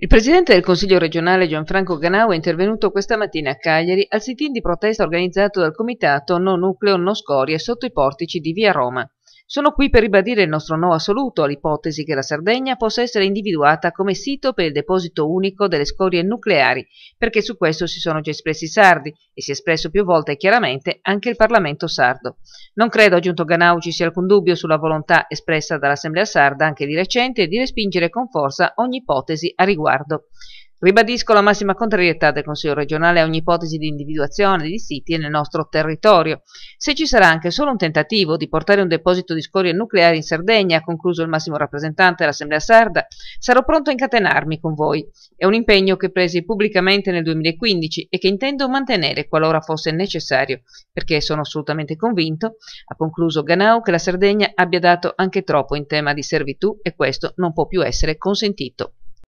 Il presidente del Consiglio regionale Gianfranco Ganau è intervenuto questa mattina a Cagliari al sit-in di protesta organizzato dal comitato No Nucleo No Scorie sotto i portici di Via Roma. Sono qui per ribadire il nostro no assoluto all'ipotesi che la Sardegna possa essere individuata come sito per il deposito unico delle scorie nucleari, perché su questo si sono già espressi i sardi e si è espresso più volte chiaramente anche il Parlamento sardo. Non credo, aggiunto Ganau, ci sia alcun dubbio sulla volontà espressa dall'Assemblea sarda anche di recente di respingere con forza ogni ipotesi a riguardo. Ribadisco la massima contrarietà del Consiglio regionale a ogni ipotesi di individuazione di siti nel nostro territorio. Se ci sarà anche solo un tentativo di portare un deposito di scorie nucleari in Sardegna, ha concluso il massimo rappresentante dell'Assemblea sarda, sarò pronto a incatenarmi con voi. È un impegno che presi pubblicamente nel 2015 e che intendo mantenere qualora fosse necessario, perché sono assolutamente convinto, ha concluso Ganau, che la Sardegna abbia dato anche troppo in tema di servitù e questo non può più essere consentito.